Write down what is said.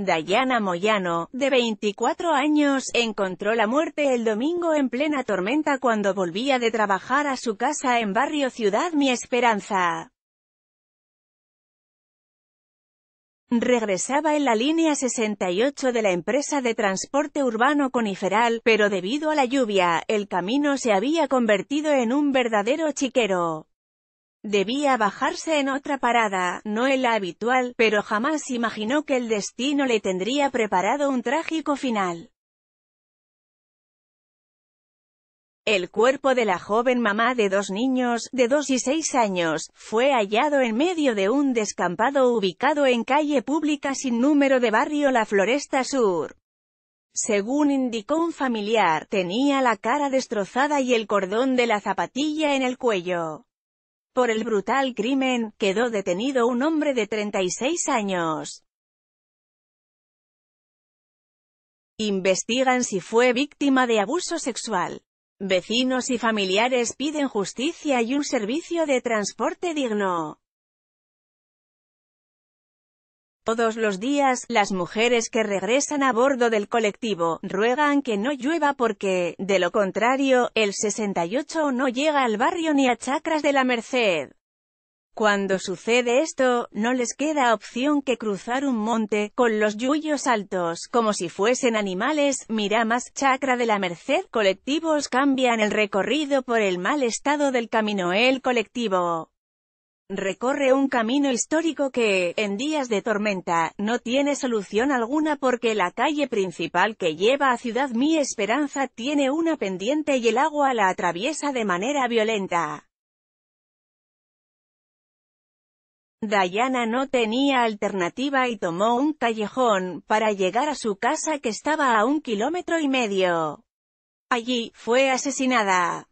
Dayana Moyano, de 24 años, encontró la muerte el domingo en plena tormenta cuando volvía de trabajar a su casa en barrio Ciudad Mi Esperanza. Regresaba en la línea 68 de la empresa de transporte urbano Coniferal, pero debido a la lluvia, el camino se había convertido en un verdadero chiquero. Debía bajarse en otra parada, no en la habitual, pero jamás imaginó que el destino le tendría preparado un trágico final. El cuerpo de la joven mamá de dos niños, de dos y seis años, fue hallado en medio de un descampado ubicado en calle pública sin número de barrio La Floresta Sur. Según indicó un familiar, tenía la cara destrozada y el cordón de la zapatilla en el cuello. Por el brutal crimen, quedó detenido un hombre de 36 años. Investigan si fue víctima de abuso sexual. Vecinos y familiares piden justicia y un servicio de transporte digno. Todos los días, las mujeres que regresan a bordo del colectivo, ruegan que no llueva porque, de lo contrario, el 68 no llega al barrio ni a Chacras de la Merced. Cuando sucede esto, no les queda opción que cruzar un monte, con los yuyos altos, como si fuesen animales, Miramas, Chacra de la Merced, colectivos cambian el recorrido por el mal estado del camino el colectivo recorre un camino histórico que, en días de tormenta, no tiene solución alguna porque la calle principal que lleva a Ciudad Mi Esperanza tiene una pendiente y el agua la atraviesa de manera violenta. Dayana no tenía alternativa y tomó un callejón, para llegar a su casa que estaba a un kilómetro y medio. Allí, fue asesinada.